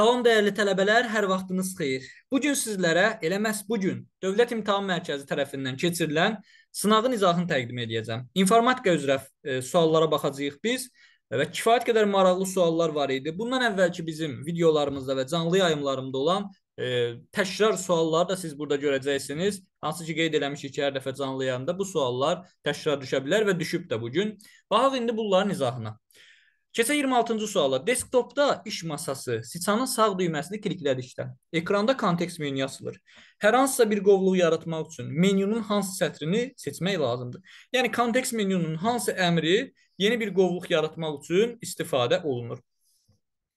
Salam dəyərli tələbələr, hər vaxtınız xeyir. Bu gün sizlərə elə məhz bu gün Dövlət İmtahan Mərkəzi tərəfindən keçirilən sınağın izahını təqdim edəcəm. İnformatika üzrə e, suallara baxacağıq biz və kifayət qədər maraqlı suallar var idi. Bundan əvvəlki bizim videolarımızda və canlı yayımlarımda olan e, təkrar sualları da siz burada görəcəksiniz. Hansı ki qeyd eləmişik ki, hər dəfə canlı yayımda bu suallar təkrar düşə bilər və düşüb də bu gün. Baxaq indi bunların izahına. Keçək 26-cı suala. Desktopda iş masası siçanın sağ düyməsini kliklədikdə ekranda kontekst menyu açılır. Hər hansısa bir qovluğu yaratmaq üçün menyunun hansı sətrini seçmək lazımdır? Yəni kontekst menyunun hansı əmri yeni bir qovluq yaratmaq üçün istifadə olunur?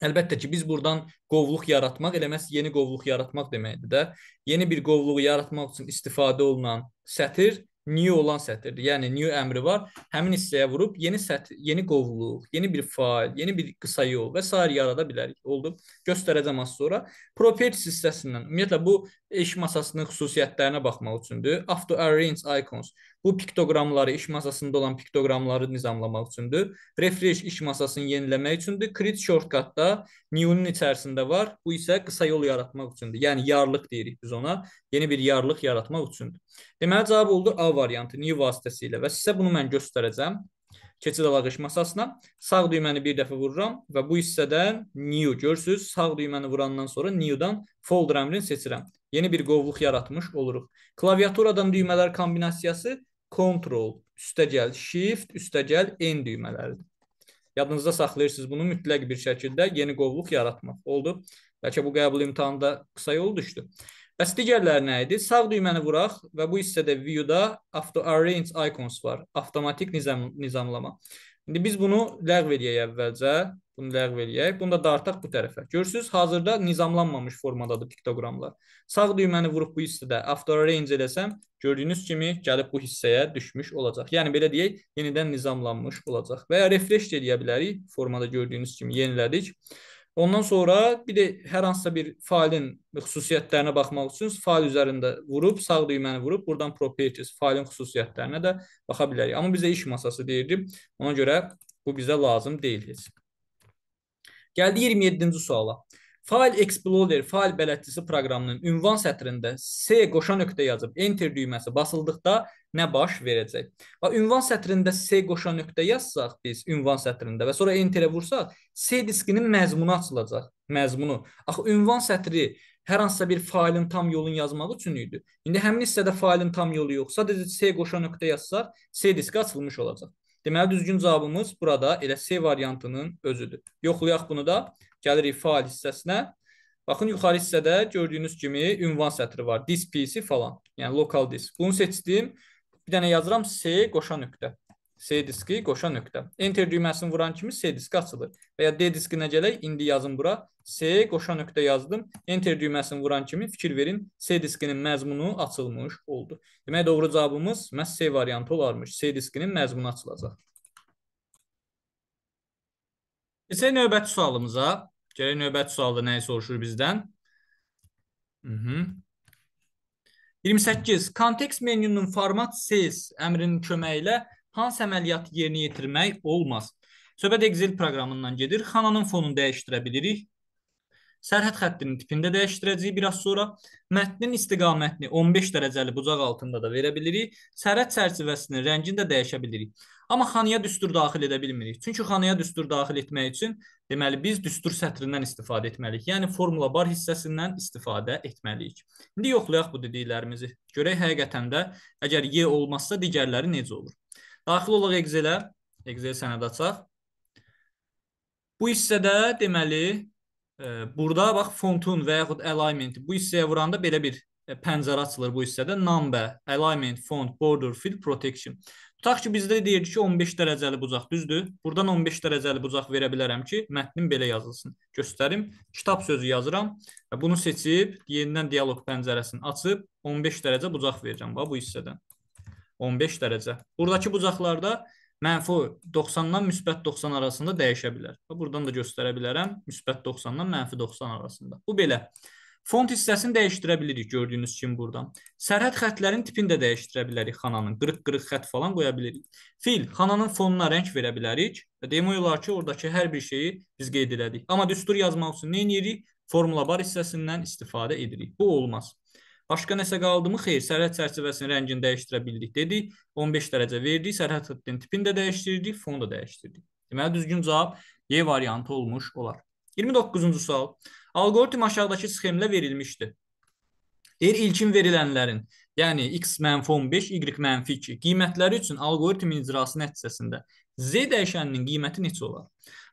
Əlbəttə ki, biz buradan qovluq yaratmaq eləməz yeni qovluq yaratmaq deməkdir də. Yeni bir qovluğu yaratmaq üçün istifadə olunan sətir new olan sətirdir. Yəni new əmri var. Həmin hissəyə vurub yeni sətr, yeni qovluq, yeni bir fail, yeni bir qısa yol və s. yarada bilərik. Oldu. Göstərəcəm az sonra. Properties hissəsindən ümumiyyətlə bu iş masasının xüsusiyyətlərinə baxmaq üçündür. Auto arrange icons. Bu piktoqramları iş masasında olan piktoqramları nizamlamaq üçündür. Refresh iş masasını yeniləmək üçündür. Create shortcutda new'un içərisində var. Bu isə qısa yol yaratmaq üçündür. Yəni yarlıq deyirik biz ona. Yeni bir yarlıq yaratmaq üçündür. Deməli cavab oldu A variantı new vasitəsilə və sizə bunu mən göstərəcəm. Keçid əlaqəş masasına sağ düyməni bir dəfə vururam və bu hissədən new görürsüz. Sağ düyməni vurandan sonra new-dan folder əmrini seçirəm. Yeni bir qovluq yaratmış oluruq. Klaviaturadan düymələr kombinasiyası Ctrl üstəgəl Shift üstəgəl N düymələridir. Yadınızda saxlayırsınız bunu mütləq bir şəkildə yeni qovluq yaratmaq. Oldu. Bəlkə bu qəbul imtahanında qısa yol düşdü. Bəs digərləri nə idi? Sağ düyməni vuraq və bu hissədə view-da auto arrange icons var. Avtomatik nizam nizamlama. İndi biz bunu ləğv edək əvvəlcə. Bunu ləğv eləyək. Bunu da dartaq bu tərəfə. Görürsüz, hazırda nizamlanmamış formadadır piktogramlar. Sağ düyməni vurub bu hissədə after range eləsəm, gördüyünüz kimi gəlib bu hissəyə düşmüş olacaq. Yəni belə deyək, yenidən nizamlanmış olacaq. Və ya refresh edə bilərik. Formada gördüyünüz kimi yenilədik. Ondan sonra bir də hər hansısa bir failin xüsusiyyətlərinə baxmaq üçün fail üzərində vurub, sağ düyməni vurub, buradan properties failin xüsusiyyətlərinə də baxa bilərik. Amma bizə iş masası deyirdim. Ona görə bu bizə lazım deyil heç. Gəldi 27-ci suala. File Explorer fail bələdçisi proqramının ünvan sətrində C qoşa nöqtə yazıb enter düyməsi basıldıqda nə baş verəcək. Və ünvan sətrində C qoşa nöqtə yazsaq biz ünvan sətrində və sonra enterə vursaq C diskinin məzmunu açılacaq, məzmunu. Axı ünvan sətri hər hansısa bir faylın tam yolunu yazmaq üçün idi. İndi həmin hissədə faylın tam yolu yox, sadəcə C qoşa nöqtə yazsaq C diski açılmış olacaq. Deməli düzgün cavabımız burada elə C variantının özüdür. Yoxlayaq bunu da. Gəlirik faal hissəsinə. Baxın yuxarı hissədə gördüyünüz kimi ünvan sətri var. Disk PC falan. Yəni lokal disk. Bunu seçdim bir dənə yazıram S qoşa nöqtə. S diski qoşa nöqtə. Enter düyməsini vuran kimi S diski açılır. Və ya D diskinə gələk, indi yazın bura. S qoşa nöqtə yazdım. Enter düyməsini vuran kimi fikir verin, S diskinin məzmunu açılmış oldu. Demək doğru cavabımız məhz C variantı olarmış. S diskinin məzmunu açılacaq. Keçək növbəti sualımıza. Gələk növbəti sualda nəyi soruşur bizdən? Hı -hı. 28. Konteks menyunun format sales əmrinin köməyi ilə hansı əməliyyatı yerinə yetirmək olmaz? Söhbət Excel proqramından gedir. Xananın fonunu dəyişdirə bilirik sərhəd xəttinin tipində dəyişdirəcəyik biraz sonra. Mətnin istiqamətini 15 dərəcəli bucaq altında da verə bilirik. Sərhəd çərçivəsinin rəngini də dəyişə bilirik. Amma xanaya düstur daxil edə bilmirik. Çünki xanaya düstur daxil etmək üçün deməli biz düstur sətrindən istifadə etməliyik. Yəni formula bar hissəsindən istifadə etməliyik. İndi yoxlayaq bu dediklərimizi. Görək həqiqətən də əgər y olmazsa digərləri necə olur? Daxil olaq egzelə, egzel sənəd açaq. Bu hissədə deməli Burada bax fontun və yaxud alignment bu hissəyə vuranda belə bir e, pəncərə açılır bu hissədə. Number, alignment, font, border, fill, protection. Tutaq ki, bizdə deyir ki, 15 dərəcəli bucaq, düzdür? Burdan 15 dərəcəli bucaq verə bilərəm ki, mətnim belə yazılsın. Göstərim, kitab sözü yazıram və bunu seçib yenidən dialoq pəncərəsini açıb 15 dərəcə bucaq verirəm bax bu hissədən. 15 dərəcə. Buradakı bucaqlarda mənfi -90-dan müsbət-90 arasında dəyişə bilər. Buradan da göstərə bilərəm, müsbət-90-dan mənfi-90 arasında. Bu belə. Font hissəsini dəyişdirə bilirik gördüyünüz kimi buradan. Sərhəd xətlərin tipini də dəyişdirə bilərik xananın. Qırıq-qırıq xət falan qoya bilirik. Fil xananın fonuna rəng verə bilərik və demək olar ki, oradakı hər bir şeyi biz qeyd elədik. Amma düstur yazmaq üçün nə edirik? Formula bar hissəsindən istifadə edirik. Bu olmaz. Başqa nəsə qaldımı? Xeyr, sərhəd çərçivəsinin rəngini dəyişdirə bildik dedik. 15 dərəcə verdik, sərhəd xəttinin tipini də dəyişdirdik, fonu da dəyişdirdik. Deməli düzgün cavab Y variantı olmuş olar. 29-cu sual. Alqoritm aşağıdakı sxemlə verilmişdir. Deyir ilkin verilənlərin, yəni x -15, y -2 qiymətləri üçün alqoritmin icrası nəticəsində z dəyişəninin qiyməti neçə olar?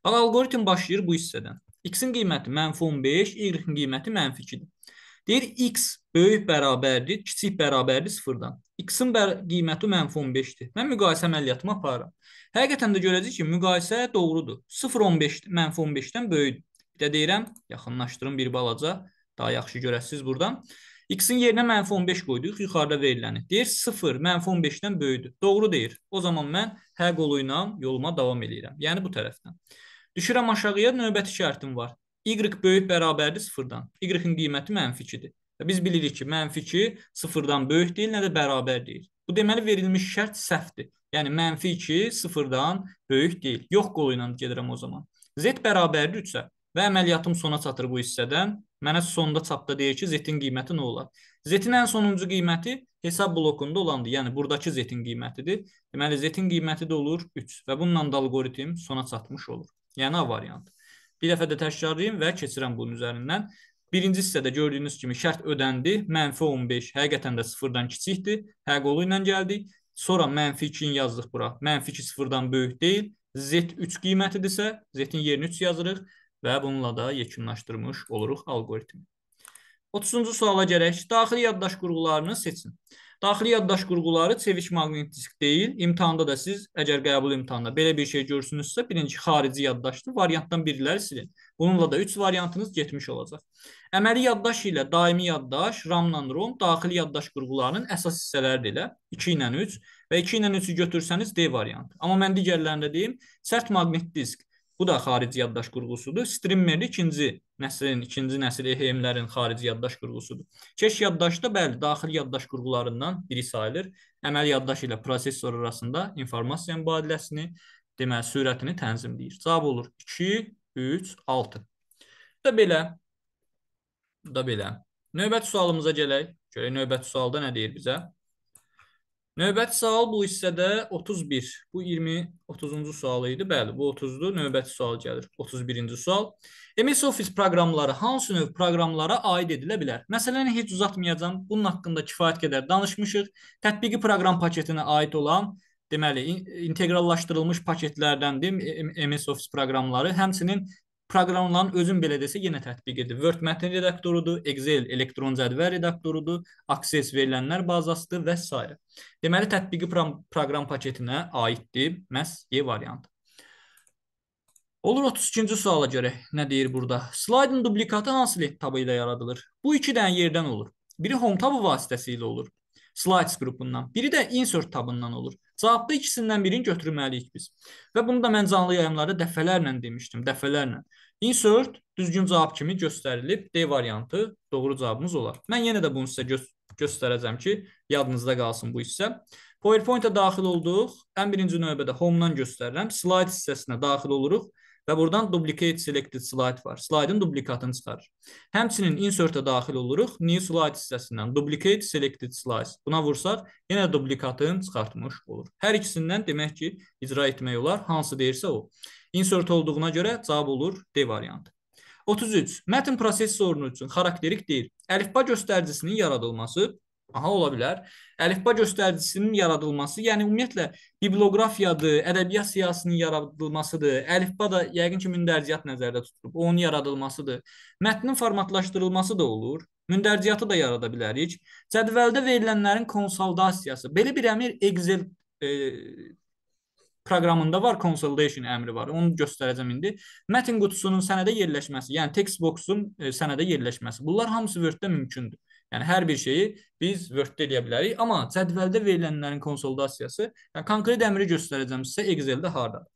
Bax alqoritm başlayır bu hissədən. x-in qiyməti -15, y-in qiyməti -2-dir. Deyir x böyük bərabərdir, kiçik bərabərdir 0-dan. X-in qiyməti -15-dir. Mən müqayisə əməliyyatımı aparıram. Həqiqətən də görəcəyik ki, müqayisə doğrudur. 0-15 -15-dən böyükdür. Bir də deyirəm, yaxınlaşdırın bir balaca, daha yaxşı görəsiz buradan. X-in yerinə mənfi 15 qoyduq, yuxarıda veriləni. Deyir 0 mənfi 15-dən böyüdür. Doğru deyir. O zaman mən hə qolu ilə yoluma davam edirəm. Yəni bu tərəfdən. Düşürəm aşağıya, növbəti şərtim var. Y böyük bərabərdir sıfırdan. Y-in qiyməti mənfi 2-dir. Və biz bilirik ki, mənfi 2 sıfırdan böyük deyil, nə də bərabər deyil. Bu deməli verilmiş şərt səhvdir. Yəni mənfi 2 sıfırdan böyük deyil. Yox qolu ilə gedirəm o zaman. Z bərabərdir 3-ə və əməliyyatım sona çatır bu hissədən. Mənə sonda çapda deyir ki, Z-in qiyməti nə olar? Z-in ən sonuncu qiyməti hesab blokunda olandır. Yəni buradakı Z-in qiymətidir. Deməli Z-in qiyməti də olur 3 və bununla da alqoritm sona çatmış olur. Yəni A variantı. Bir dəfə də təkrarlayım və keçirəm bunun üzərindən. Birinci hissədə gördüyünüz kimi şərt ödəndi. Mənfi 15 həqiqətən də sıfırdan kiçikdir. Hə qolu ilə gəldik. Sonra mənfi 2-ni yazdıq bura. Mənfi 2 sıfırdan böyük deyil. Z 3 qiymətidirsə, Z-in yerini 3 yazırıq və bununla da yekunlaşdırmış oluruq alqoritmi. 30-cu suala gələk. Daxili yaddaş qurğularını seçin. Daxili yaddaş qurğuları çevik maqnit disk deyil. İmtahanda da siz əgər qəbul imtahanında belə bir şey görürsünüzsə, birinci xarici yaddaşdır, variantdan biriləri silin. Bununla da 3 variantınız getmiş olacaq. Əməli yaddaş ilə daimi yaddaş, RAM-la ROM daxili yaddaş qurğularının əsas hissələridir elə 2 ilə 3 və 2 ilə 3-ü götürsəniz D variantı. Amma mən digərlərini də deyim. Sərt maqnit disk bu da xarici yaddaş qurğusudur. Streamer ikinci nəslin, ikinci nəsil EHM-lərin xarici yaddaş qurğusudur. Keş yaddaşda bəli, daxili yaddaş qurğularından biri sayılır. Əməli yaddaş ilə prosessor arasında informasiya mübadiləsini, deməli sürətini tənzimləyir. Cavab olur 2, 3, 6. Bu da belə. Bu da belə. Növbəti sualımıza gələk. Görək növbəti sualda nə deyir bizə? Növbəti sual bu hissədə 31. Bu 20 30-cu sualı idi. Bəli, bu 30-dur. Növbəti sual gəlir. 31-ci sual. MS Office proqramları hansı növ proqramlara aid edilə bilər? Məsələni heç uzatmayacağam. Bunun haqqında kifayət qədər danışmışıq. Tətbiqi proqram paketinə aid olan Deməli, inteqrallaşdırılmış paketlərdəndir MS Office proqramları. Həmçinin proqramlanan özün belə desə yenə tətbiq edir. Word mətn redaktorudur, Excel elektron cədvəl redaktorudur, Access verilənlər bazasıdır və s. Deməli tətbiqi pro proqram paketinə aiddir məhz Y variantı. Olur 32-ci suala görə nə deyir burada? Slaydın dublikatı hansı tab ilə yaradılır? Bu iki dənə yerdən olur. Biri home tab vasitəsilə olur. Slides qrupundan, biri də Insert tabından olur. Cavabda ikisindən birini götürməliyik biz. Və bunu da mən canlı yayımlarda dəfələrlə demişdim, dəfələrlə. Insert düzgün cavab kimi göstərilib, D variantı doğru cavabımız olar. Mən yenə də bunu sizə gö göstərəcəm ki, yadınızda qalsın bu hissə. PowerPoint-ə daxil olduq. Ən birinci növbədə Home-dan göstərirəm. Slide hissəsinə daxil oluruq və buradan duplicate selected slide var. Slaydın duplikatını çıxarır. Həmçinin insertə daxil oluruq. New slide hissəsindən duplicate selected slides. Buna vursaq yenə duplikatını çıxartmış olur. Hər ikisindən demək ki, icra etmək olar. Hansı deyirsə o. Insert olduğuna görə cavab olur D variantı. 33. Mətn prosesi sorunu üçün xarakterik deyil. Əlifba göstəricisinin yaradılması aha ola bilər. Əlifba göstəricisinin yaradılması, yəni ümumiyyətlə biblioqrafiyadır, ədəbiyyat siyasətinin yaradılmasıdır. Əlifba da yəqin ki, mündərciət nəzərdə tutulub, onun yaradılmasıdır. Mətnin formatlaşdırılması da olur. Mündərciatı da yarada bilərik. Cədvəldə verilənlərin konsolidasiyası. Belə bir əmr Excel e, proqramında var consolidation əmri var. Onu göstərəcəm indi. Mətn qutusunun sənədə yerləşməsi, yəni text box-un e, sənədə yerləşməsi. Bunlar hamısı Word-də mümkündür. Yəni hər bir şeyi biz Word-də eləyə bilərik, amma cədvəldə verilənlərin konsolidasiyası, yəni konkret əmri göstərəcəm sizə Excel-də hardadır.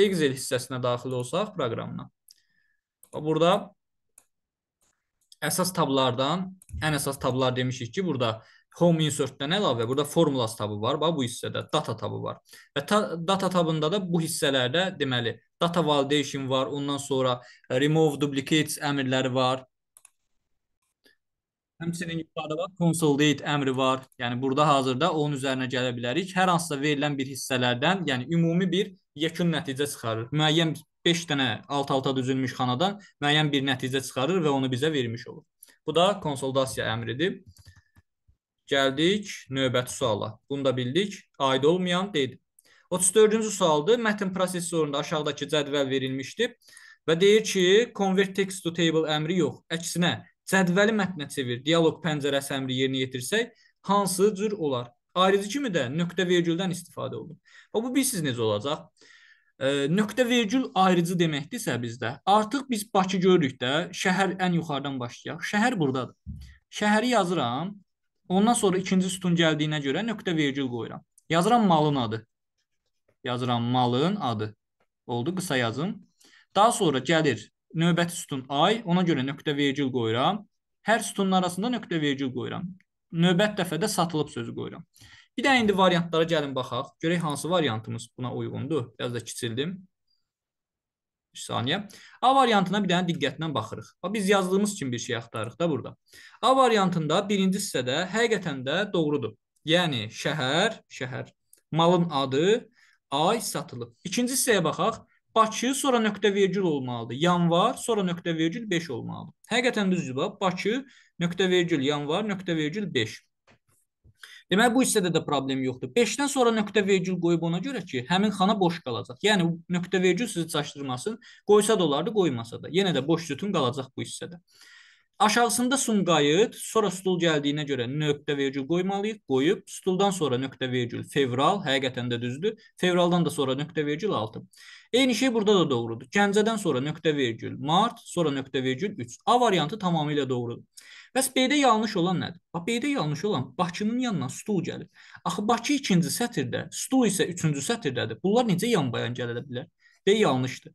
Excel hissəsinə daxil olsaq proqramına. Burada əsas tablardan, ən əsas tablar demişik ki, burada Home insert-dən əlavə burada formulas tabı var. Bax bu hissədə data tabı var. Və ta, data tabında da bu hissələrdə deməli data validation var, ondan sonra remove duplicates əmrləri var, Həmçinin yuxarıda bax consolidate əmri var. Yəni burada hazırda onun üzərinə gələ bilərik. Hər hansısa verilən bir hissələrdən, yəni ümumi bir yekun nəticə çıxarır. Müəyyən 5 dənə alt-alta düzülmüş xanadan müəyyən bir nəticə çıxarır və onu bizə vermiş olur. Bu da konsolidasiya əmridir. Gəldik növbəti suala. Bunu da bildik. Aid olmayan deyil. 34-cü sualdır. Mətn prosesorunda aşağıdakı cədvəl verilmişdir və deyir ki, convert text to table əmri yox. Əksinə cədvəli mətnə çevir, dialoq pəncərəsi əmri yerinə yetirsək, hansı cür olar? Ayrıcı kimi də nöqtə vergüldən istifadə olunur. Və bu bilsiz necə olacaq? E, nöqtə vergül ayrıcı deməkdirsə bizdə, artıq biz Bakı görürük də, şəhər ən yuxarıdan başlayaq. Şəhər burdadır. Şəhəri yazıram, ondan sonra ikinci sütun gəldiyinə görə nöqtə vergül qoyuram. Yazıram malın adı. Yazıram malın adı. Oldu qısa yazım. Daha sonra gəlir növbəti sütun ay, ona görə nöqtə vergil qoyuram. Hər sütunun arasında nöqtə vergil qoyuram. Növbət dəfədə satılıb sözü qoyuram. Bir də indi variantlara gəlin baxaq. Görək hansı variantımız buna uyğundur. Biraz da kiçildim. Bir saniyə. A variantına bir dənə diqqətlə baxırıq. Biz yazdığımız kimi bir şey axtarırıq da burada. A variantında birinci hissədə həqiqətən də doğrudur. Yəni şəhər, şəhər, malın adı, ay satılıb. İkinci hissəyə baxaq. Bakı, sonra nöqtə vergül olmalıdır. Yanvar, sonra nöqtə vergül 5 olmalıdır. Həqiqətən düzdür bax. Bakı, nöqtə vergül yanvar, nöqtə vergül 5. Deməli bu hissədə də problem yoxdur. 5-dən sonra nöqtə vergül qoyub ona görə ki, həmin xana boş qalacaq. Yəni nöqtə vergül sizi çaşdırmasın. Qoysa da olardı, qoymasa da. Yenə də boş sütun qalacaq bu hissədə. Aşağısında sumqayıt, sonra stul gəldiyinə görə nöqtə vergül qoymalıyıq, qoyub stuldan sonra nöqtə vergül fevral, həqiqətən də düzdür. Fevraldan da sonra nöqtə vergül 6. Eyni şey burada da doğrudur. Gəncədən sonra nöqtə vergül mart, sonra nöqtə vergül 3. A variantı tamamilə doğrudur. Bəs B-də yanlış olan nədir? Bax B-də yanlış olan Bakının yanına stul gəlir. Axı Bakı ikinci sətirdə, stul isə üçüncü sətirdədir. Bunlar necə yan-bayan gələ bilər? B yanlışdır.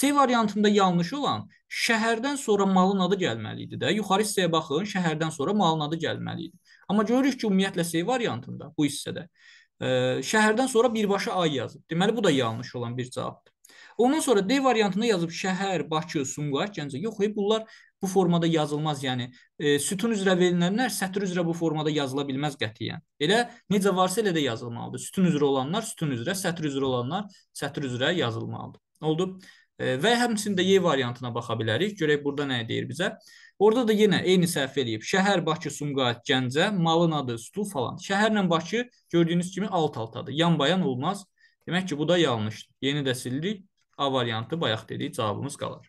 C variantında yanlış olan şəhərdən sonra malın adı gəlməli idi də. Yuxarı hissəyə baxın, şəhərdən sonra malın adı gəlməli idi. Amma görürük ki, ümumiyyətlə C variantında bu hissədə ə, e, şəhərdən sonra birbaşa A yazıb. Deməli bu da yanlış olan bir cavabdır. Ondan sonra D variantında yazıb şəhər, Bakı, Sumqayıt, Gəncə. Yox, hey, bunlar bu formada yazılmaz, yəni e, sütun üzrə verilənlər sətr üzrə bu formada yazıla bilməz qətiyyən. Elə necə varsa elə də yazılmalıdır. Sütun üzrə olanlar sütun üzrə, sətr üzrə olanlar sətr üzrə yazılmalıdır. Oldu? E, və həmçində Y variantına baxa bilərik. Görək burada nə deyir bizə. Orada da yenə eyni səhv eləyib. Şəhər, Bakı, Sumqayıt, Gəncə, malın adı, stul falan. Şəhərlə Bakı gördüyünüz kimi alt-altadır. Yan-bayan olmaz. Demək ki, bu da yanlışdır. Yeni də sildik. A variantı bayaq dedik, cavabımız qalar.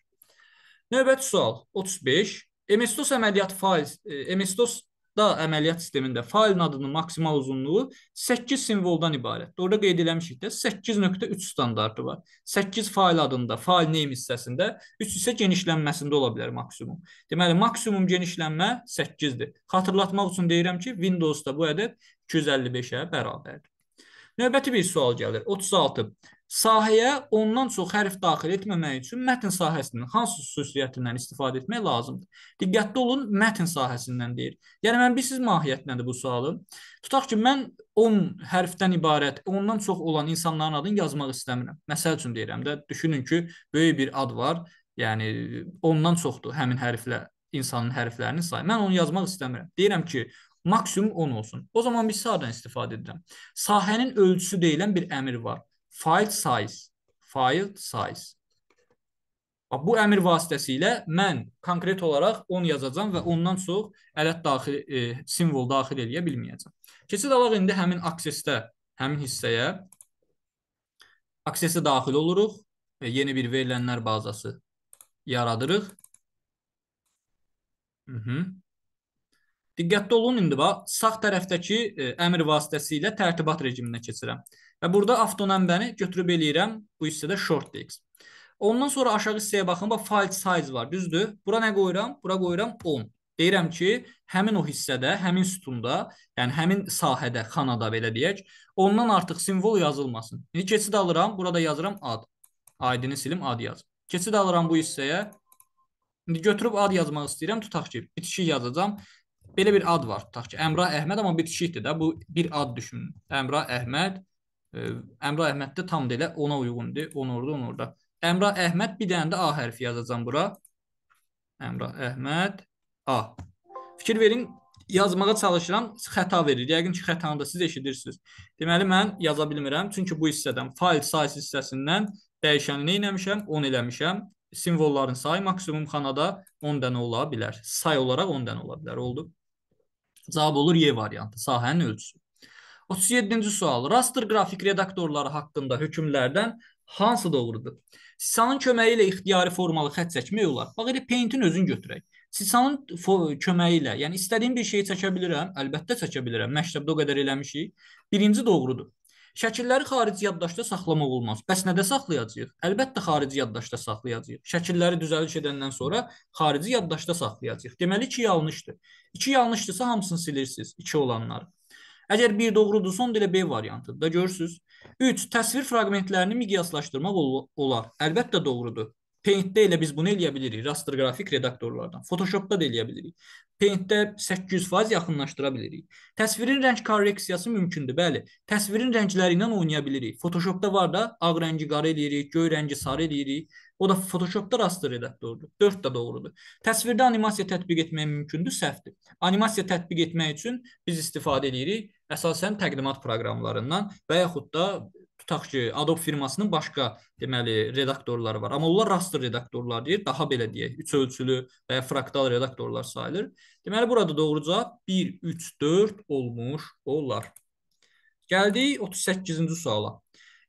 Növbəti sual 35. MS-DOS əməliyyat fail e, MS-DOS-da əməliyyat sistemində failin adının maksimal uzunluğu 8 simvoldan ibarətdir. Orada qeyd eləmişik də 8.3 standartı var. 8 fail adında, fail name hissəsində, 3 isə genişlənməsində ola bilər maksimum. Deməli maksimum genişlənmə 8-dir. Xatırlatmaq üçün deyirəm ki, Windows-da bu ədəd 255-ə bərabərdir. Növbəti bir sual gəlir. 36. Sahəyə ondan çox hərf daxil etməmək üçün mətn sahəsinin hansı xüsusiyyətindən istifadə etmək lazımdır? Diqqətli olun, mətn sahəsindən deyir. Yəni mən bilirsiz mahiyyət nədir bu sualın? Tutaq ki, mən 10 hərfdən ibarət, ondan çox olan insanların adını yazmaq istəmirəm. Məsəl üçün deyirəm də, düşünün ki, böyük bir ad var, yəni ondan çoxdur həmin hərflə insanın hərflərinin sayı. Mən onu yazmaq istəmirəm. Deyirəm ki, maksimum 10 olsun. O zaman biz sağdan istifadə edirəm. Sahənin ölçüsü deyilən bir əmr var file size, file size. Bax, bu əmr vasitəsilə mən konkret olaraq 10 yazacağam və ondan çox ələt daxil e, simvol daxil eləyə bilməyəcəm. Keçid alaq indi həmin aksesdə, həmin hissəyə aksesə daxil oluruq. E, yeni bir verilənlər bazası yaradırıq. Hı mhm. -hı. Diqqətli olun indi bax, sağ tərəfdəki e, əmr vasitəsilə tərtibat rejiminə keçirəm. Və burada avtonəmbəni götürüb eləyirəm bu hissədə short dx. Ondan sonra aşağı hissəyə baxın, bax file size var, düzdür? Bura nə qoyuram? Bura qoyuram 10. Deyirəm ki, həmin o hissədə, həmin sütunda, yəni həmin sahədə, xanada belə deyək, ondan artıq simvol yazılmasın. İndi keçid alıram, burada yazıram ad. Aidini silim, ad yaz. Keçid alıram bu hissəyə. İndi götürüb ad yazmaq istəyirəm, tutaq ki, bitişik yazacağam. Belə bir ad var, tutaq ki, Əmrah Əhməd, amma bitişikdir də, bu bir ad düşünün. Əmrah Əhməd Əmra Əhməd də tam deyilə ona uyğundur. Onurdu, onurda. Əmra Əhməd bir dənə də A hərfi yazacam bura. Əmra Əhməd A. Fikir verin, yazmağa çalışıram, xəta verir. Yəqin ki, xətanı da siz eşidirsiniz. Deməli mən yaza bilmirəm, çünki bu hissədən fayl sayı hissəsindən dəyişəni nə eləmişəm? 10 eləmişəm. Simvolların sayı maksimum xanada 10 dənə ola bilər. Say olaraq 10 dənə ola bilər. Oldu. Cavab olur Y variantı, sahənin ölçüsü. 37-ci sual. Raster qrafik redaktorları haqqında hökmlərdən hansı doğrudur? Sisanın köməyi ilə ixtiyari formalı xətt çəkmək olar. Bax elə Paint-in özünü götürək. Sisanın köməyi ilə, yəni istədiyim bir şeyi çəkə bilirəm, əlbəttə çəkə bilirəm. Məktəbdə o qədər eləmişik. Birinci doğrudur. Şəkilləri xarici yaddaşda saxlamaq olmaz. Bəs nədə saxlayacağıq? Əlbəttə xarici yaddaşda saxlayacağıq. Şəkilləri düzəliş edəndən sonra xarici yaddaşda saxlayacağıq. Deməli 2 yanlışdır. 2 yanlışdırsa hamısını silirsiniz, 2 olanları. Əgər bir doğrudursa, onda elə B variantı da görürsüz. 3. Təsvir fraqmentlərini miqyaslaşdırmaq olar. Əlbəttə doğrudur. Paint-də elə biz bunu eləyə bilirik. Raster qrafik redaktorlardan. Photoshop-da da eləyə bilirik. Paint-də 800% yaxınlaşdıra bilirik. Təsvirin rəng korreksiyası mümkündür. Bəli, təsvirin rəngləri ilə oynaya bilirik. Photoshop-da var da ağ rəngi qara eləyirik, göy rəngi sarı eləyirik. O da Photoshopda raster edib doğrudur. 4 də doğrudur. Təsvirdə animasiya tətbiq etmək mümkündür, səhvdir. Animasiya tətbiq etmək üçün biz istifadə edirik əsasən təqdimat proqramlarından və yaxud da tutaq ki, Adobe firmasının başqa deməli redaktorları var. Amma onlar raster redaktorlar deyir, daha belə deyək, üç ölçülü və ya fraktal redaktorlar sayılır. Deməli burada doğruca 1 3 4 olmuş olar. Gəldik 38-ci suala.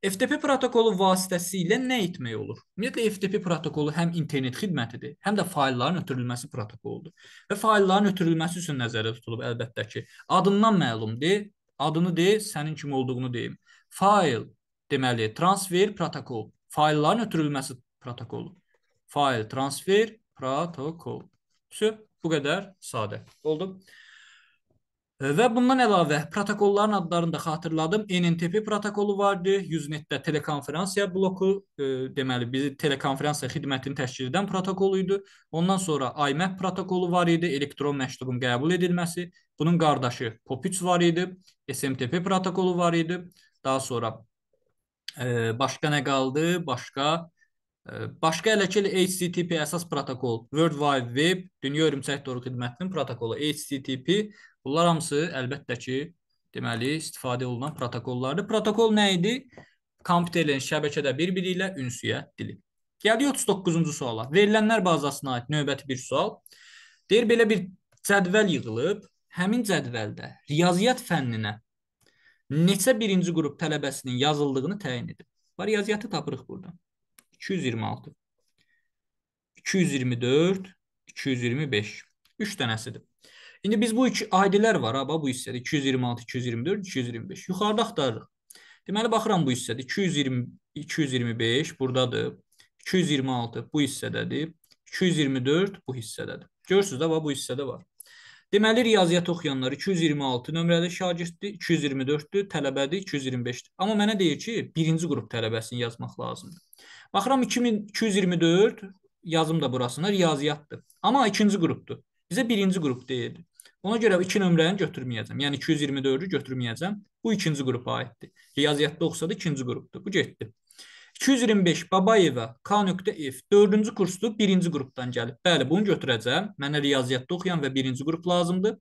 FTP protokolu vasitəsilə nə etmək olur? Ümumiyyətlə FTP protokolu həm internet xidmətidir, həm də faylların ötürülməsi protokoludur. Və faylların ötürülməsi üçün nəzərdə tutulub əlbəttə ki, adından məlumdur. Adını de, sənin kim olduğunu deyim. Fayl deməli transfer protokol, faylların ötürülməsi protokolu. Fayl transfer protokol. Sü, bu qədər sadə. Oldu? Və bundan əlavə protokolların adlarını da xatırladım. NNTP protokolu vardı. Usenet-də telekonfransiya bloku, e, deməli bizi telekonfransiya xidmətini təşkil edən protokol idi. Ondan sonra IMAP protokolu var idi, elektron məktubun qəbul edilməsi. Bunun qardaşı POP3 var idi, SMTP protokolu var idi. Daha sonra e, başqa nə qaldı? Başqa e, Başqa hələ ki HTTP əsas protokol, World Wide Web, dünya örümcək toru xidmətinin protokolu HTTP Bunlar hamısı əlbəttə ki, deməli, istifadə olunan protokollardır. Protokol nə idi? Kompüterlərin şəbəkədə bir-biri ilə ünsiyyət dili. Gəlirik 39-cu suala. Verilənlər bazasına aid növbəti bir sual. Deyir, belə bir cədvəl yığılıb, həmin cədvəldə riyaziyyat fənninə neçə birinci qrup tələbəsinin yazıldığını təyin edib. Və riyaziyyatı tapırıq burada. 226, 224, 225. 3 dənəsidir. İndi biz bu iki aidilər var ha bu hissədə 226, 224, 225. Yuxarıda axtarırıq. Deməli baxıram bu hissədə 220 225 burdadır. 226 bu hissədədir. 224 bu hissədədir. Görürsüz də va bu hissədə var. Deməli riyaziyyat oxuyanlar 226 nömrəli şagirddir, 224-dür, tələbədir, 225-dir. Amma mənə deyir ki, birinci qrup tələbəsini yazmaq lazımdır. Baxıram 2224 yazım da burasına riyaziyyatdır. Amma ikinci qrupdur. Bizə birinci qrup deyildi. Ona görə 2 nömrəni götürməyəcəm. Yəni 224-ü götürməyəcəm. Bu ikinci qrupa aiddir. Riyaziyyatda oxusa da ikinci qrupdur. Bu getdi. 225 Babayeva K.F 4-cü kursdur, 1-ci qrupdan gəlib. Bəli, bunu götürəcəm. Mənə riyaziyyatda oxuyan və 1-ci qrup lazımdır.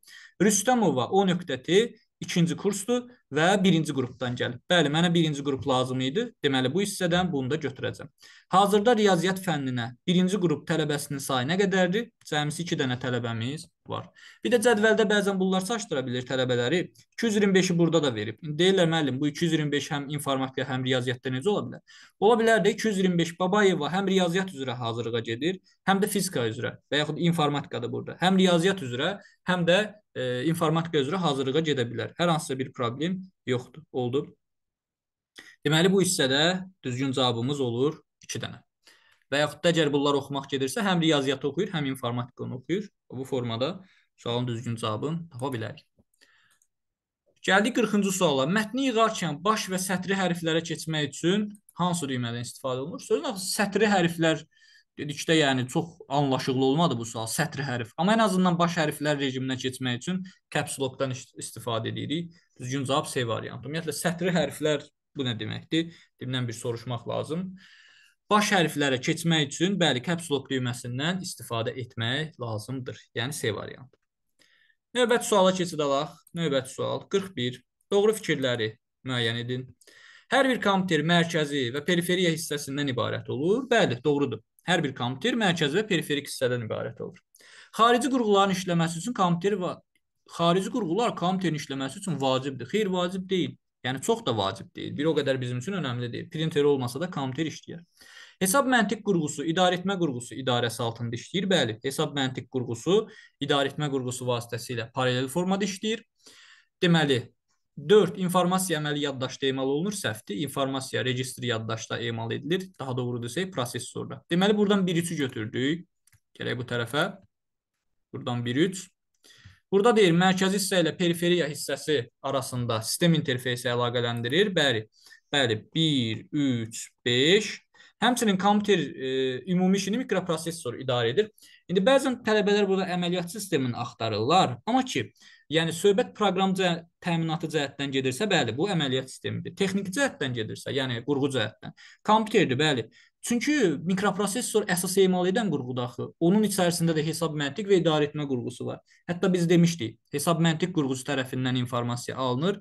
Rüstəmova O.T ikinci kursdur və birinci qrupdan gəlib. Bəli, mənə birinci qrup lazım idi. Deməli, bu hissədən bunu da götürəcəm. Hazırda riyaziyyat fənninə birinci qrup tələbəsinin sayı nə qədərdir? Cəmisi 2 dənə tələbəmiz var. Bir də cədvəldə bəzən bunlar çaşdıra bilir tələbələri. 225-i burada da verib. Deyirlər müəllim, bu 225 həm informatika, həm riyaziyyatda necə ola bilər? Ola bilər də 225 Babayeva həm riyaziyyat üzrə hazırlığa gedir, həm də fizika üzrə və yaxud informatikada burada. Həm riyaziyyat üzrə, həm də e, informatika üzrə hazırlığa gedə bilər. Hər hansısa bir problem yoxdur, oldu. Deməli bu hissədə düzgün cavabımız olur 2 dənə. Və yaxud da əgər bunlar oxumaq gedirsə, həm riyaziyyatı oxuyur, həm informatikanı oxuyur. Bu formada sualın düzgün cavabını tapa bilərik. Gəldik 40-cı suala. Mətni yığarkən baş və sətri hərflərə keçmək üçün hansı düymədən istifadə olunur? Sözün axı sətri hərflər e, dedikdə yəni çox anlaşıqlı olmadı bu sual, sətr hərf. Amma ən azından baş hərflər rejiminə keçmək üçün caps lock-dan istifadə edirik. Düzgün cavab C variantı. Ümumiyyətlə sətri hərflər bu nə deməkdir? Dibdən bir soruşmaq lazım. Baş hərflərə keçmək üçün bəli caps lock düyməsindən istifadə etmək lazımdır. Yəni C variantı. Növbəti suala keçid alaq. Növbəti sual 41. Doğru fikirləri müəyyən edin. Hər bir kompüter mərkəzi və periferiya hissəsindən ibarət olur. Bəli, doğrudur. Hər bir kompüter mərkəzi və periferik hissədən ibarət olur. Xarici qurğuların işləməsi üçün kompüter və xarici qurğular kompüterin işləməsi üçün vacibdir. Xeyr, vacib deyil. Yəni çox da vacib deyil. Bir o qədər bizim üçün önəmli deyil. Printer olmasa da kompüter işləyir. Hesab məntiq qurğusu, idarəetmə qurğusu idarəsi altında işləyir. Bəli, hesab məntiq qurğusu idarəetmə qurğusu vasitəsilə paralel formada işləyir. Deməli, 4. İnformasiya əməli yaddaşda emal olunur, səhvdir. İnformasiya registr yaddaşda emal edilir. Daha doğru desək, prosessorda. Deməli, buradan 1-3-ü götürdük. Gələk bu tərəfə. Buradan 1-3. Burada deyir, mərkəzi hissə ilə periferiya hissəsi arasında sistem interfeysi əlaqələndirir. Bəli, bəli 1, 3, 5. Həmçinin kompüter e, ümumi işini mikroprosessor idarə edir. İndi bəzən tələbələr burada əməliyyat sistemini axtarırlar, amma ki, Yəni söhbət proqram cəhət, təminatı cəhətdən gedirsə, bəli, bu əməliyyat sistemidir. Texniki cəhətdən gedirsə, yəni qurğu cəhətdən, kompüterdir, bəli. Çünki mikroprosessor əsas emal edən qurğudur axı. Onun içərisində də hesab məntiq və idarə etmə qurğusu var. Hətta biz demişdik, hesab məntiq qurğusu tərəfindən informasiya alınır,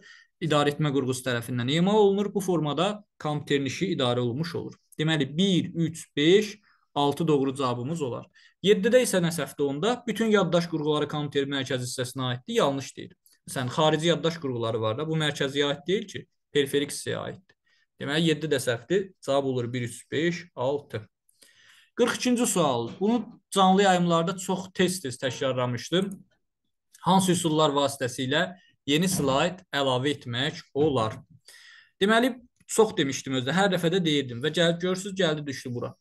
idarə etmə qurğusu tərəfindən emal olunur. Bu formada kompüterin işi idarə olunmuş olur. Deməli 1 3 5 6 doğru cavabımız olar. 7-də isə nəsəfdə onda bütün yaddaş qurğuları kompüter mərkəzi hissəsinə aiddir, yanlış deyir. Məsələn, xarici yaddaş qurğuları var da, bu mərkəziyə aid deyil ki, periferik hissəyə aiddir. Deməli 7 də səhvdir. Cavab olur 1 3 5 6. 42-ci sual. Bunu canlı yayımlarda çox tez-tez təkrarlamışdım. Hansı üsullar vasitəsilə yeni slayd əlavə etmək olar? Deməli çox demişdim özdə. Hər dəfə də deyirdim və gəlib görürsüz, gəldi düşdü bura.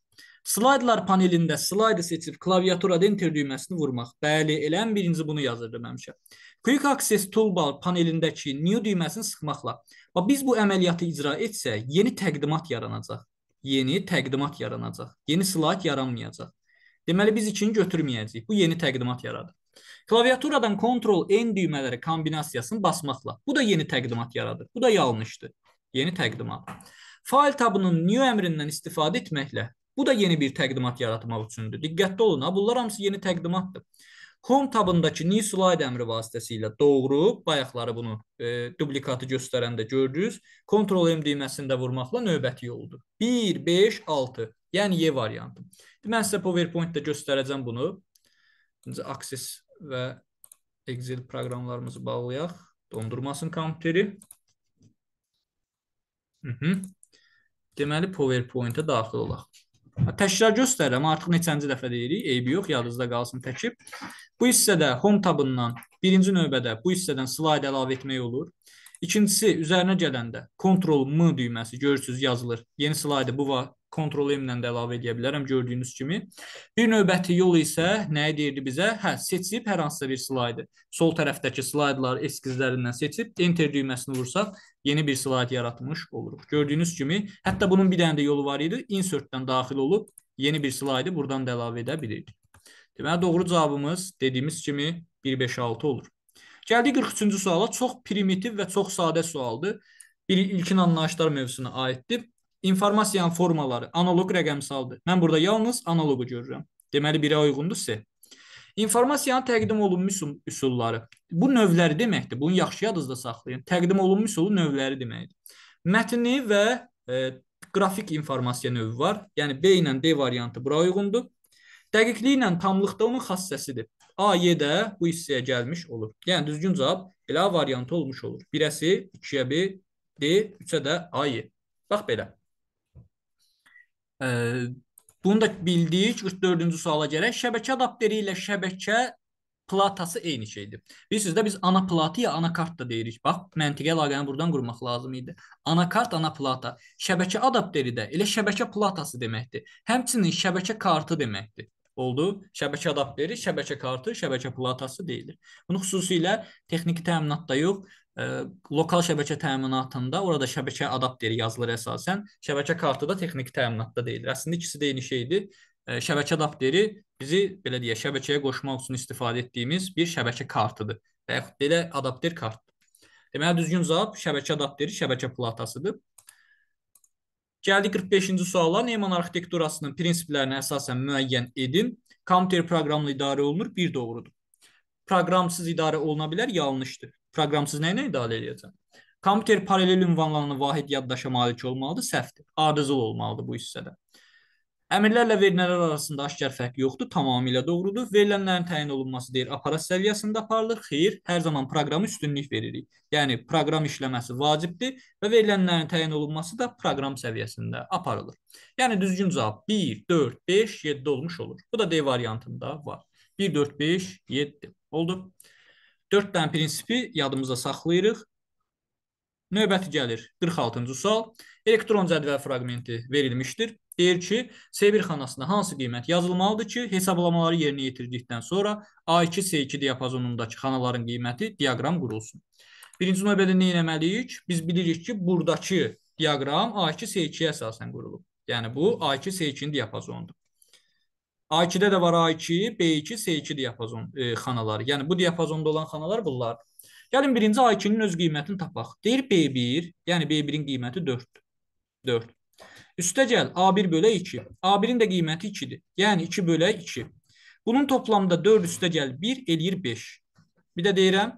Slaydlar panelində slaydı seçib klaviaturada enter düyməsini vurmaq. Bəli, elə ən birinci bunu yazırdı həmişə. Quick Access Toolbar panelindəki new düyməsini sıxmaqla. Bax biz bu əməliyyatı icra etsək, yeni təqdimat yaranacaq. Yeni təqdimat yaranacaq. Yeni slayd yaranmayacaq. Deməli biz ikini götürməyəcəyik. Bu yeni təqdimat yaradır. Klaviaturadan Ctrl N düymələri kombinasiyasını basmaqla. Bu da yeni təqdimat yaradır. Bu da yanlışdır. Yeni təqdimat. Fail tabının new əmrindən istifadə etməklə Bu da yeni bir təqdimat yaratmaq üçündür. Diqqətli olun ha, bunlar hamısı yeni təqdimatdır. Home tabındakı new slide əmri vasitəsilə doğru bayaqları bunu e, dublikatı göstərəndə gördünüz. Ctrl M düyməsində vurmaqla növbəti yoldur. 1 5 6. Yəni Y variantı. Mən sizə PowerPoint-də göstərəcəm bunu. Access və Excel proqramlarımızı bağlayaq. Dondurmasın kompüteri. Deməli PowerPoint-ə daxil olaq. Təkrar göstərirəm, artıq neçənci dəfə deyirik, eybi yox, yadınızda qalsın təkib. Bu hissədə Home tabından birinci növbədə bu hissədən slayd əlavə etmək olur. İkincisi, üzərinə gələndə Ctrl M düyməsi görürsüz yazılır. Yeni slaydı bu var, Ctrl M-lə də əlavə edə bilərəm gördüyünüz kimi. Bir növbəti yol isə nəyi deyirdi bizə? Hə, seçib hər hansısa bir slaydı. Sol tərəfdəki slaydlar eskizlərindən seçib enter düyməsini vursaq yeni bir slayd yaratmış oluruq. Gördüyünüz kimi, hətta bunun bir dənə də yolu var idi. Insert-dən daxil olub yeni bir slaydı buradan da əlavə edə bilirik. Deməli doğru cavabımız dediyimiz kimi 1 5 6 olur. Gəldik 43-cü suala. Çox primitiv və çox sadə sualdır. Bir ilkin anlayışlar mövzusuna aiddir. İnformasiyanın formaları analoq rəqəmsaldır. Mən burada yalnız analoqu görürəm. Deməli birə uyğundur C. İnformasiyanın təqdim olunmuş üsulları. Bu növləri deməkdir. Bunu yaxşı yadınızda saxlayın. Təqdim olunmuş üsulu növləri deməkdir. Mətni və e, qrafik informasiya növü var. Yəni B ilə D variantı bura uyğundur. Dəqiqliyi ilə tamlıqda onun xassəsidir. A, Y də bu hissəyə gəlmiş olur. Yəni düzgün cavab elə A variantı olmuş olur. Birəsi 2-yə 1, D, 3-ə də A, Y. Bax belə. Bunu da bildik 44-cü suala gələk. Şəbəkə adapteri ilə şəbəkə platası eyni şeydir. Bilirsiniz də biz ana platı ya anakart da deyirik. Bax, məntiqi əlaqəni buradan qurmaq lazım idi. Anakart, ana plata. Şəbəkə adapteri də elə şəbəkə platası deməkdir. Həmçinin şəbəkə kartı deməkdir oldu. Şəbəkə adapteri, şəbəkə kartı, şəbəkə platası deyilir. Bunu xüsusilə texniki təminatda yox, ə, e, lokal şəbəkə təminatında orada şəbəkə adapteri yazılır əsasən. Şəbəkə kartı da texniki təminatda deyilir. Əslində ikisi də eyni şeydir. Ə, e, şəbəkə adapteri bizi belə deyə şəbəkəyə qoşmaq üçün istifadə etdiyimiz bir şəbəkə kartıdır və yaxud belə adapter kartdır. Deməli düzgün cavab şəbəkə adapteri, şəbəkə platasıdır. Gəldik 45-ci suala. Neyman arxitekturasının prinsiplərinə əsasən müəyyən edin. Kompüter proqramla idarə olunur, bir doğrudur. Proqramsız idarə oluna bilər, yanlışdır. Proqramsız nə ilə idarə edəcəm? Kompüter paralel ünvanlanan vahid yaddaşa malik olmalıdır, səhvdir. Ardıcıl olmalıdır bu hissədə. Əmrlərlə verilənlər arasında aşkar fərq yoxdur, tamamilə doğrudur. Verilənlərin təyin olunması deyir, aparat səviyyəsində aparılır. Xeyr, hər zaman proqramı üstünlük veririk. Yəni proqram işləməsi vacibdir və verilənlərin təyin olunması da proqram səviyyəsində aparılır. Yəni düzgün cavab 1, 4, 5, 7 olmuş olur. Bu da D variantında var. 1, 4, 5, 7 oldu. 4 dənə prinsipi yadımızda saxlayırıq. Növbəti gəlir 46-cı sual. Elektron cədvəl fraqmenti verilmişdir. Deyir ki, C1 xanasına hansı qiymət yazılmalıdır ki, hesablamaları yerinə yetirdikdən sonra A2, C2 diapazonundakı xanaların qiyməti diaqram qurulsun. Birinci növbədə nə eləməliyik? Biz bilirik ki, buradakı diaqram A2, C2-yə əsasən qurulub. Yəni, bu A2, C2-nin diapazonudur. A2-də də var A2, B2, C2 diapazon e, xanaları. Yəni, bu diapazonda olan xanalar bunlardır. Gəlin birinci A2-nin öz qiymətini tapaq. Deyir B1, yəni B1-in qiyməti 4-dür. 4. Yəni üstə gəl A1 bölək 2. A1-in də qiyməti 2-dir. Yəni 2 bölək 2. Bunun toplamda 4 üstə gəl 1 eləyir 5. Bir də deyirəm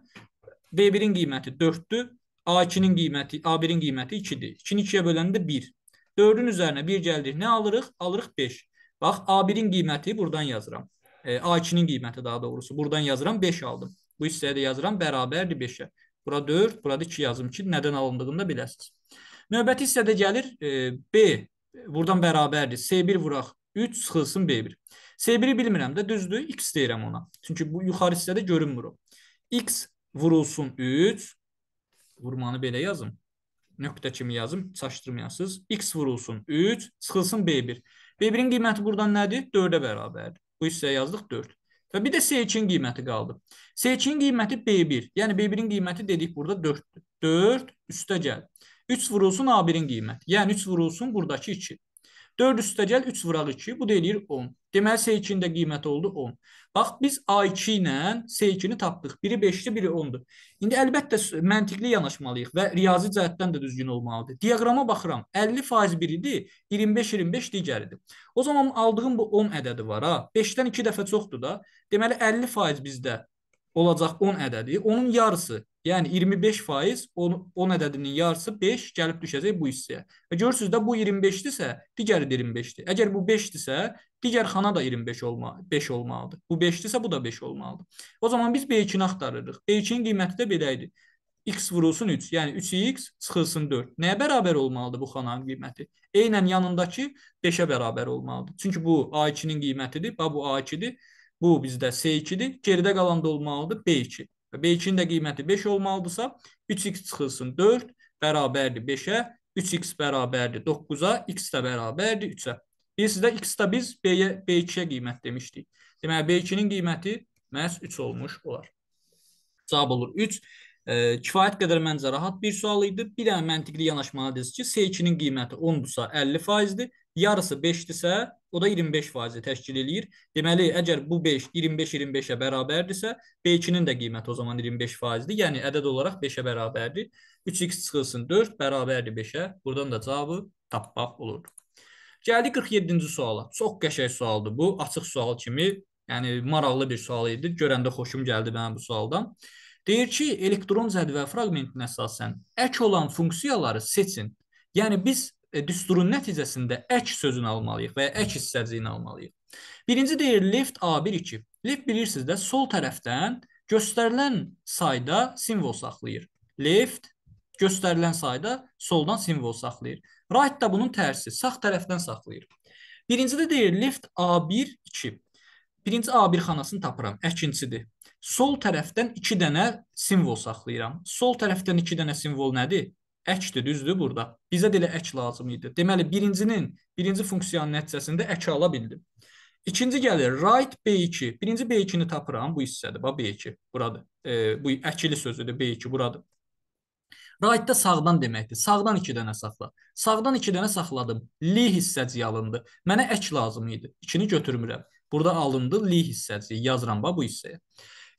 B1-in qiyməti 4-dür. A2-nin qiyməti, A1-in qiyməti 2-dir. 2-ni 2-yə böləndə 1. 4-ün üzərinə 1 gəldik. Nə alırıq? Alırıq 5. Bax A1-in qiyməti buradan yazıram. E, A2-nin qiyməti daha doğrusu buradan yazıram 5 aldım. Bu hissəyə də yazıram bərabərdir 5-ə. Bura 4, burada 2 yazım ki, nədən alındığını da biləsiniz. Növbəti hissədə gəlir e, B. Buradan bərabərdir. C1 vuraq 3 sıxılsın B1. C1-i bilmirəm də düzdür. X deyirəm ona. Çünki bu yuxarı hissədə görünmür o. X vurulsun 3. Vurmanı belə yazım. Nöqtə kimi yazım. Çaşdırmayasınız. X vurulsun 3. Sıxılsın B1. B1-in qiyməti buradan nədir? 4-ə bərabərdir. Bu hissəyə yazdıq 4. Və bir də S2-nin qiyməti qaldı. S2-nin qiyməti B1. Yəni B1-in qiyməti dedik burada 4-dür. 4 üstə gəl. 3 vurulsun A1-in qiyməti. Yəni 3 vurulsun buradakı 2. 4 üstə gəl 3 vuraq 2. Bu da eləyir 10. Deməli S2-nin də qiyməti oldu 10. Bax biz A2 ilə S2-ni tapdıq. Biri 5-dir, biri 10-dur. İndi əlbəttə məntiqli yanaşmalıyıq və riyazi cəhətdən də düzgün olmalıdır. Diaqrama baxıram. 50% biridir, 25-25 digəridir. O zaman aldığım bu 10 ədədi var ha. 5-dən 2 dəfə çoxdur da. Deməli 50% bizdə olacaq 10 ədədi, onun yarısı, yəni 25% 10 ədədinin yarısı 5 gəlib düşəcək bu hissəyə. Və görürsüz də bu 25-dirsə, digəri də 25-dir. Əgər bu 5-dirsə, digər xana da 25 olma, 5 olmalıdır. Bu 5-dirsə, bu da 5 olmalıdır. O zaman biz B2-ni axtarırıq. B2-nin qiyməti də belə idi. x vurulsun 3, yəni 3x çıxılsın 4. Nəyə bərabər olmalıdır bu xananın qiyməti? Eynən yanındakı 5-ə bərabər olmalıdır. Çünki bu A2-nin qiymətidir, bax bu A2-dir. Bu bizdə S2-dir. Geridə qalan da olmalıdır B2. B2-nin də qiyməti 5 olmalıdırsa, 3x çıxılsın 4, bərabərdir 5-ə, 3x bərabərdir 9-a, x də bərabərdir 3-ə. Bilirsiniz də x-də biz B2-yə qiymət demişdik. Deməli, B2-nin qiyməti məhz 3 olmuş olar. Cavab olur 3. E, kifayət qədər məncə rahat bir sual idi. Bir dənə məntiqli yanaşmalıdır ki, S2-nin qiyməti 10-dursa 50%-dir yarısı 5-dirsə, o da 25 faizi təşkil eləyir. Deməli, əgər bu 5 25-25-ə bərabərdirsə, B2-nin də qiyməti o zaman 25 faizdir. Yəni ədəd olaraq 5-ə bərabərdir. 3x çıxılsın 4 bərabərdir 5-ə. Buradan da cavabı tapmaq olur. Gəldik 47-ci suala. Çox qəşəng sualdır bu. Açıq sual kimi, yəni maraqlı bir sual idi. Görəndə xoşum gəldi mənim bu sualdan. Deyir ki, elektron cədvəl fraqmentinə əsasən ək olan funksiyaları seçin. Yəni biz E, düsturun nəticəsində ək sözünü almalıyıq və ya ək hissəciyini almalıyıq. Birinci deyir left A12. Left bilirsiniz də sol tərəfdən göstərilən sayda simvol saxlayır. Left göstərilən sayda soldan simvol saxlayır. Right da bunun tərsi, sağ tərəfdən saxlayır. Birincidə deyir left A1 2. Birinci A1 xanasını tapıram, əkincidir. Sol tərəfdən 2 dənə simvol saxlayıram. Sol tərəfdən 2 dənə simvol nədir? Əkdir, düzdür burada. Bizə də elə ək lazım idi. Deməli, birincinin, birinci funksiyanın nəticəsində əki ala bildim. İkinci gəlir, right B2. Birinci B2-ni tapıram, bu hissədir, bax B2, buradır. E, bu əkili sözüdür, B2, buradır. Right-da sağdan deməkdir. Sağdan 2 dənə saxla. Sağdan 2 dənə saxladım. Li hissəciyi alındı. Mənə ək lazım idi. 2-ni götürmürəm. Burada alındı li hissəciyi. Yazıram bax bu hissəyə.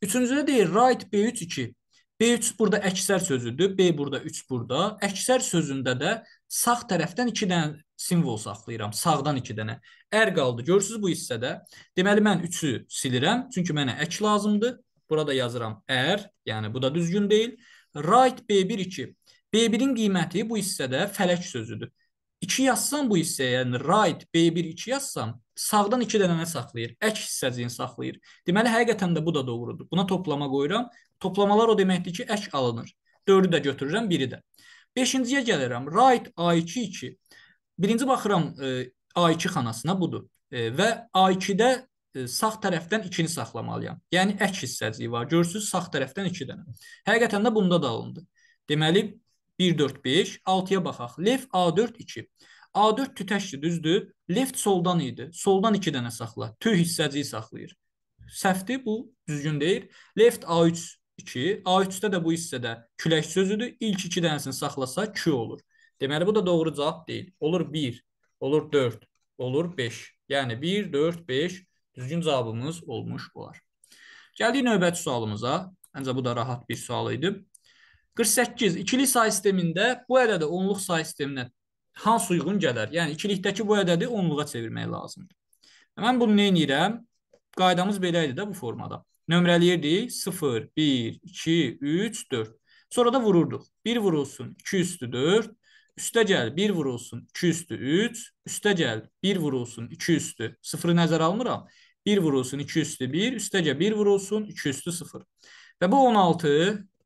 Üçüncüdə deyir right B3 2. B3 burada əksər sözüdür. B burada, 3 burada. Əksər sözündə də sağ tərəfdən 2 dənə simvol saxlayıram. Sağdan 2 dənə. Ər qaldı. Görürsüz bu hissədə. Deməli mən 3-ü silirəm, çünki mənə ək lazımdır. Burada yazıram ər, yəni bu da düzgün deyil. Right B1 2. B1-in qiyməti bu hissədə fələk sözüdür. 2 yazsam bu hissəyə, yəni right B1 2 yazsam, sağdan 2 dənə saxlayır, əks hissəciyini saxlayır. Deməli həqiqətən də bu da doğrudur. Buna toplama qoyuram. Toplamalar o deməkdir ki, ək alınır. 4-ü də götürürəm, 1-i də. 5-ciyə gəlirəm. Right A2 2. Birinci baxıram e, A2 xanasına budur. E, və A2-də e, sağ tərəfdən 2-ni saxlamalıyam. Yəni əks hissəciyi var. Görürsüz, sağ tərəfdən 2 dənə. Həqiqətən də bunda da alındı. Deməli 1, 4, 5. 6-ya baxaq. Lef A4, 2. A4 tütəşdir, düzdür. Left soldan idi. Soldan 2 dənə saxla. Tü hissəciyi saxlayır. Səhvdir, bu düzgün deyil. Left A3, 2. A3-də də bu hissədə külək sözüdür. İlk 2 dənəsini saxlasa Q olur. Deməli, bu da doğru cavab deyil. Olur 1, olur 4, olur 5. Yəni 1, 4, 5 düzgün cavabımız olmuş olar. Gəldik növbəti sualımıza. Məncə bu da rahat bir sual idi. 48 ikili say sistemində bu ədədi onluq say sisteminə hansı uyğun gələr? Yəni ikilikdəki bu ədədi onluğa çevirmək lazımdır. Mən bunu nə edirəm? Qaydamız belə idi də bu formada. Nömrələyirdik 0, 1, 2, 3, 4. Sonra da vururduq. 1 vurulsun 2 üstü 4. Üstə gəl 1 vurulsun 2 üstü 3. Üstə gəl 1 vurulsun 2 üstü. 0-ı nəzərə almıram. 1 vurulsun 2 üstü 1. Üstə gəl 1 vurulsun 2 üstü 0. Və bu 16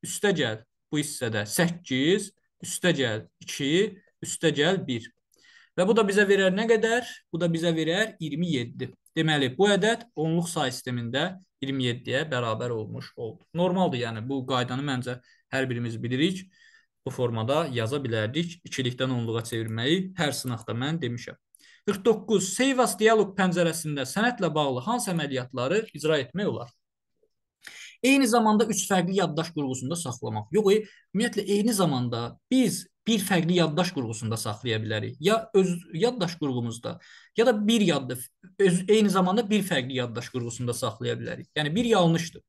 üstə gəl bu hissədə 8 üstə gəl 2 üstə gəl 1. Və bu da bizə verər nə qədər? Bu da bizə verər 27. Deməli, bu ədəd onluq say sistemində 27-yə bərabər olmuş oldu. Normaldır, yəni bu qaydanı məncə hər birimiz bilirik. Bu formada yaza bilərdik. İkilikdən onluğa çevirməyi hər sınaqda mən demişəm. 49. Seyvas dialoq pəncərəsində sənətlə bağlı hansı əməliyyatları icra etmək olar? Eyni zamanda üç fərqli yaddaş qurğusunda saxlamaq. Yox, e, ümumiyyətlə eyni zamanda biz bir fərqli yaddaş qurğusunda saxlaya bilərik. Ya öz yaddaş qurğumuzda, ya da bir yadda öz, eyni zamanda bir fərqli yaddaş qurğusunda saxlaya bilərik. Yəni bir yanlışdır.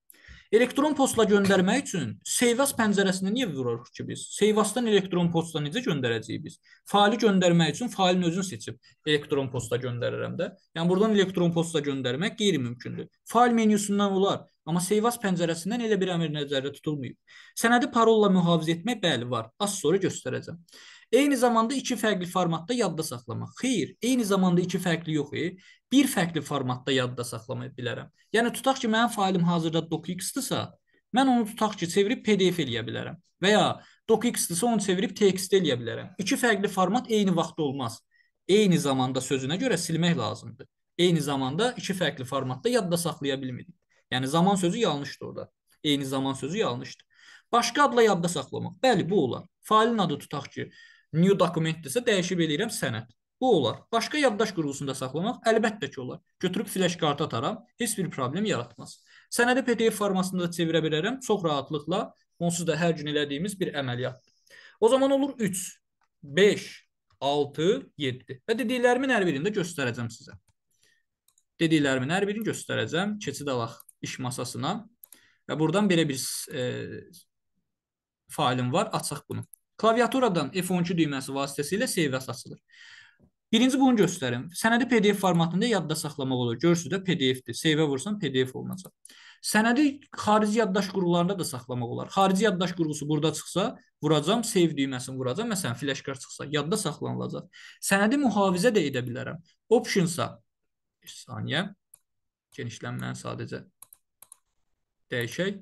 Elektron postla göndərmək üçün Seyvas pəncərəsini niyə vururuq ki biz? Seyvasdan elektron posta necə göndərəcəyik biz? Faili göndərmək üçün failin özünü seçib elektron posta göndərirəm də. Yəni buradan elektron posta göndərmək qeyri-mümkündür. Fail menyusundan olar. Amma Seyvas pəncərəsindən elə bir əmr nəzərdə tutulmayıb. Sənədi parolla mühafizə etmək bəli var. Az sonra göstərəcəm. Eyni zamanda iki fərqli formatda yadda saxlamaq. Xeyr, eyni zamanda iki fərqli yox, e. bir fərqli formatda yadda saxlaya bilərəm. Yəni tutaq ki, mənim faylim hazırda docx-dırsa, mən onu tutaq ki, çevirib PDF eləyə bilərəm və ya docx-dırsa onu çevirib text eləyə bilərəm. İki fərqli format eyni vaxtda olmaz. Eyni zamanda sözünə görə silmək lazımdır. Eyni zamanda iki fərqli formatda yadda saxlaya bilmirik. Yəni zaman sözü yanlışdır orada. Eyni zaman sözü yanlışdır. Başqa adla yadda saxlamaq. Bəli, bu olar. Failin adı tutaq ki, new dokumentdirsə dəyişib eləyirəm sənəd. Bu olar. Başqa yaddaş qurğusunda saxlamaq əlbəttə ki, olar. Götürüb fleş kartı ataram, heç bir problem yaratmaz. Sənədi PDF formasında çevirə bilərəm çox rahatlıqla. Onsuz da hər gün elədiyimiz bir əməliyyatdır. O zaman olur 3, 5, 6, 7. Və dediklərimin hər birini də göstərəcəm sizə. Dediklərimin hər birini göstərəcəm. Keçid alaq iş masasına və buradan belə bir e, failim var, açsaq bunu. Klaviaturadan F12 düyməsi vasitəsilə seyvəs açılır. Birinci bunu göstərim. Sənədi PDF formatında yadda saxlamaq olur. Görürsüz də PDF-dir. Seyvə vursan PDF olunacaq. Sənədi xarici yaddaş qurğularında da saxlamaq olar. Xarici yaddaş qurğusu burada çıxsa, vuracam, save düyməsini vuracam. Məsələn, flashkart çıxsa, yadda saxlanılacaq. Sənədi mühafizə də edə bilərəm. Optionsa, bir saniyə, genişlənməni sadəcə dəyişək,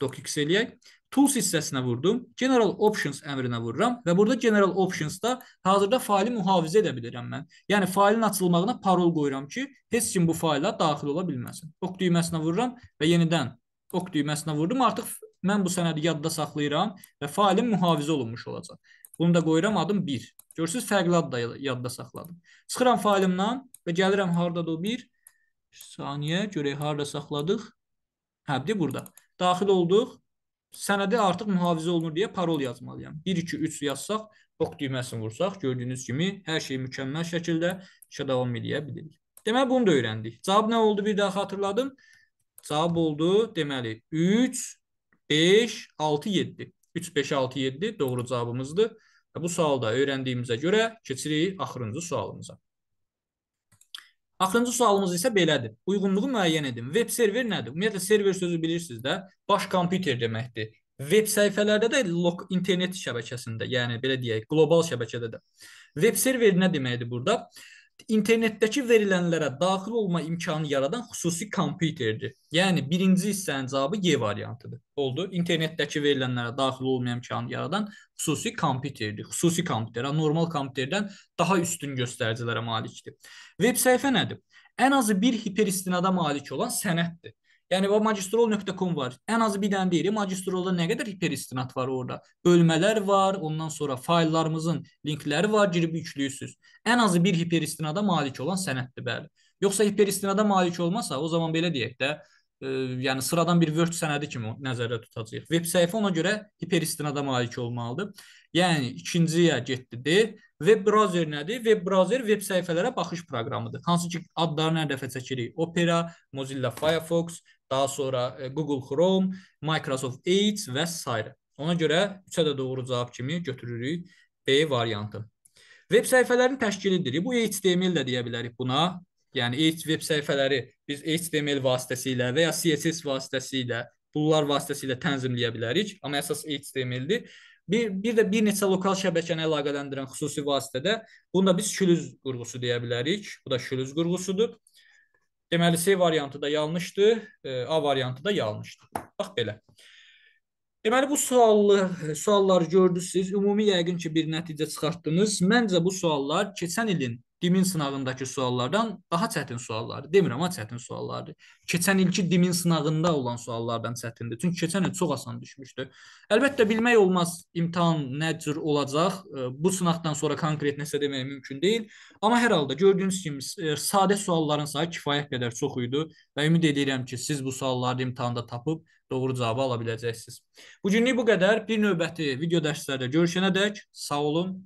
docx eləyək. Tools hissəsinə vurdum. General Options əmrinə vururam və burada General Options-da hazırda faili mühafizə edə bilirəm mən. Yəni failin açılmağına parol qoyuram ki, heç kim bu fayla daxil ola bilməsin. Oq düyməsinə vururam və yenidən oq düyməsinə vurdum. Artıq mən bu sənədi yadda saxlayıram və failim mühafizə olunmuş olacaq. Bunu da qoyuram adım 1. Görürsüz, fərqli ad da yadda saxladım. Çıxıram failimdən və gəlirəm hardadır o 1. Bir saniyə, görək harda saxladıq. Hə, bir burada. Daxil olduq. Sənədi artıq mühafizə olunur deyə parol yazmalıyam. 1 2 3 yazsaq, ox düyməsini vursaq, gördüyünüz kimi hər şey mükəmməl şəkildə işə davam edə bilir. Deməli bunu da öyrəndik. Cavab nə oldu? Bir daha xatırladım. Cavab oldu, deməli 3 5 6 7. 3 5 6 7 doğru cavabımızdır. Bu sualda öyrəndiyimizə görə keçirik axırıncı sualımıza. Axırıncı sualımız isə belədir. Uyğunluğu müəyyən edin. Web server nədir? Ümumiyyətlə server sözü bilirsiniz də, baş kompüter deməkdir. Web səhifələrdə də internet şəbəkəsində, yəni belə deyək, qlobal şəbəkədə də. Web server nə deməkdir burada? internetdəki verilənlərə daxil olma imkanı yaradan xüsusi kompüterdir. Yəni birinci hissənin cavabı Y variantıdır. Oldu. İnternetdəki verilənlərə daxil olma imkanı yaradan xüsusi kompüterdir. Xüsusi kompüter normal kompüterdən daha üstün göstəricilərə malikdir. Veb səhifə nədir? Ən azı bir hiperistinada malik olan sənəddir. Yəni o magistrol.com var. Ən azı bir dənə deyil. Magistrolda nə qədər hiperistinat var orada? Bölmələr var, ondan sonra fayllarımızın linkləri var, girib yükləyirsiz. Ən azı bir hiperistinada malik olan sənəddir, bəli. Yoxsa hiperistinada malik olmasa, o zaman belə deyək də, ə, e, yəni sıradan bir Word sənədi kimi nəzərdə tutacağıq. Web səhifə ona görə hiperistinada malik olmalıdır. Yəni ikinciyə getdi. Web browser nədir? Web browser web səhifələrə baxış proqramıdır. Hansı ki adlarını hər dəfə çəkirik. Opera, Mozilla Firefox, daha sonra e, Google Chrome, Microsoft Edge və s. Ona görə üçə də doğru cavab kimi götürürük B variantı. Web səhifələrinin təşkilidir. Bu HTML də deyə bilərik buna. Yəni web səhifələri biz HTML vasitəsilə və ya CSS vasitəsilə, bunlar vasitəsilə tənzimləyə bilərik, amma əsas HTML-dir. Bir, bir də bir neçə lokal şəbəkəni əlaqələndirən xüsusi vasitədə bunu da biz şülüz qurğusu deyə bilərik. Bu da şülüz qurğusudur. Deməli C variantı da yanlışdır, e, A variantı da yanlışdır. Bax belə. Deməli bu suallı e, sualları gördünüz siz. Ümumi yəqin ki bir nəticə çıxartdınız. Məncə bu suallar keçən ilin DIM-in sınağındakı suallardan daha çətin suallardır. Demirəm, amma çətin suallardır. Keçən ilki DIM-in sınağında olan suallardan çətindir. Çünki keçən il çox asan düşmüşdü. Əlbəttə bilmək olmaz imtahan nə cür olacaq. Bu sınaqdan sonra konkret nəsə demək mümkün deyil. Amma hər halda gördüyünüz kimi sadə sualların sayı kifayət qədər çox idi və ümid edirəm ki, siz bu sualları imtahanda tapıb doğru cavabı ala biləcəksiniz. Bu günlük bu qədər. Bir növbəti video dərslərdə görüşənədək sağ olun.